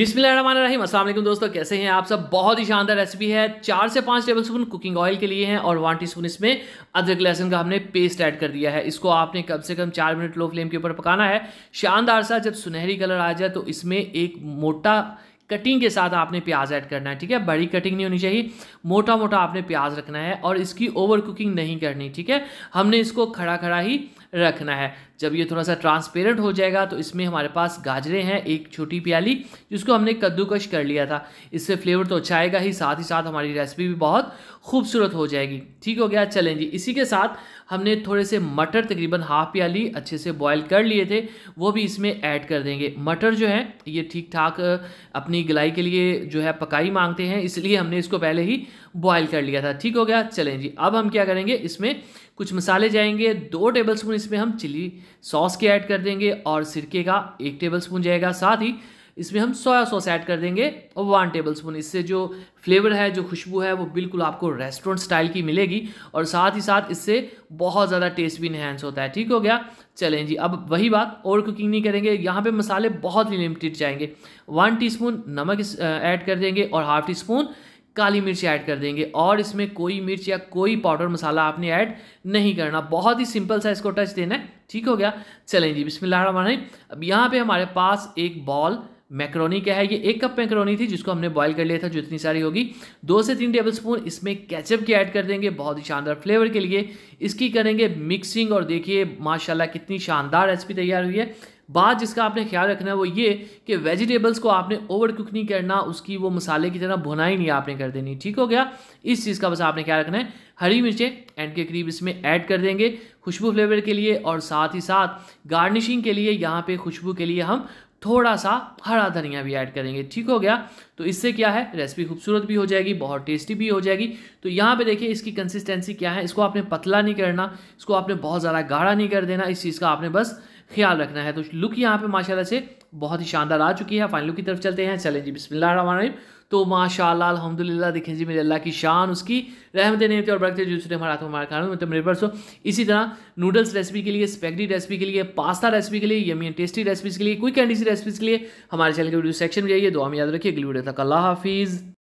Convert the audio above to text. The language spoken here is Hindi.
अस्सलाम वालेकुम दोस्तों कैसे हैं आप सब बहुत ही शानदार रेसिपी है चार से पाँच टेबल स्पून कुकिंग ऑयल के लिए हैं और वन टी स्पून इसमें अदरक लहसुन का हमने पेस्ट ऐड कर दिया है इसको आपने कम से कम चार मिनट लो फ्लेम के ऊपर पकाना है शानदार सा जब सुनहरी कलर आ जाए तो इसमें एक मोटा कटिंग के साथ आपने प्याज ऐड करना है ठीक है बड़ी कटिंग नहीं होनी चाहिए मोटा मोटा आपने प्याज रखना है और इसकी ओवर कुकिंग नहीं करनी ठीक है हमने इसको खड़ा खड़ा ही रखना है जब ये थोड़ा सा ट्रांसपेरेंट हो जाएगा तो इसमें हमारे पास गाजरे हैं एक छोटी प्याली जिसको हमने कद्दूकश कर लिया था इससे फ्लेवर तो अच्छा आएगा ही साथ ही साथ हमारी रेसिपी भी बहुत खूबसूरत हो जाएगी ठीक हो गया चलें जी इसी के साथ हमने थोड़े से मटर तकरीबन हाफ प्याली अच्छे से बॉयल कर लिए थे वो भी इसमें ऐड कर देंगे मटर जो है ये ठीक ठाक अपनी गलाई के लिए जो है पकाई मांगते हैं इसलिए हमने इसको पहले ही बॉयल कर लिया था ठीक हो गया चलें जी अब हम क्या करेंगे इसमें कुछ मसाले जाएंगे दो टेबल स्पून इसमें हम चिली सॉस के ऐड कर देंगे और सिरके का एक टेबल स्पून जाएगा साथ ही इसमें हम सोया सॉस ऐड कर देंगे और वन टेबल स्पून इससे जो फ्लेवर है जो खुशबू है वो बिल्कुल आपको रेस्टोरेंट स्टाइल की मिलेगी और साथ ही साथ इससे बहुत ज़्यादा टेस्ट भी इन्हेंस होता है ठीक हो गया चलें जी अब वही बात और कुकिंग नहीं करेंगे यहाँ पे मसाले बहुत ही लिमिटेड जाएंगे वन टी नमक ऐड कर देंगे और हाफ टी स्पून काली मिर्च ऐड कर देंगे और इसमें कोई मिर्च या कोई पाउडर मसाला आपने ऐड नहीं करना बहुत ही सिंपल सा इसको टच देना है ठीक हो गया चलें जी बिस्मिल्लाह अब यहाँ पे हमारे पास एक बॉल मैक्रोनी क्या है ये एक कप मैक्रोनी थी जिसको हमने बॉईल कर लिया था जो इतनी सारी होगी दो से तीन टेबल स्पून इसमें कैचअप की ऐड कर देंगे बहुत ही शानदार फ्लेवर के लिए इसकी करेंगे मिक्सिंग और देखिए माशाल्लाह कितनी शानदार रेसिपी तैयार हुई है बात जिसका आपने ख्याल रखना है वो ये कि वेजिटेबल्स को आपने ओवर कुक नहीं करना उसकी वो मसाले की तरह भुनाई नहीं आपने कर देनी ठीक हो गया इस चीज़ का बस आपने क्या रखना है हरी मिर्चें एंड के करीब इसमें ऐड कर देंगे खुशबू फ्लेवर के लिए और साथ ही साथ गार्निशिंग के लिए यहाँ पे खुशबू के लिए हम थोड़ा सा हरा धनिया भी ऐड करेंगे ठीक हो गया तो इससे क्या है रेसिपी खूबसूरत भी हो जाएगी बहुत टेस्टी भी हो जाएगी तो यहाँ पे देखिए इसकी कंसिस्टेंसी क्या है इसको आपने पतला नहीं करना इसको आपने बहुत ज़्यादा गाढ़ा नहीं कर देना इस चीज़ का आपने बस ख्याल रखना है तो लुक यहाँ पे माशाल्लाह से बहुत ही शानदार आ चुकी है फाइनल लुक की तरफ चलते हैं चलें जी बिस्मिल्लाह तो माशाला अलहमदिल्ला देखें जी मेरे अल्लाह की शान उसकी रहमत नेमत और बरकत जो उसने हाथों हमारे खाने में तो मतलब मेरे परसों इसी तरह नूडल्स रेसिपी के लिए स्पेगडी रेसिपी के लिए पास्ता रेसिपी के लिए यमी टेस्टी रेसिपीज़ के लिए क्विक एंड सी रेसिपीज़ के लिए हमारे चैनल के वीडियो सेक्शन में जाइए दो हम याद रखिए अगली वीडियो तक अल्लाह हाफिज़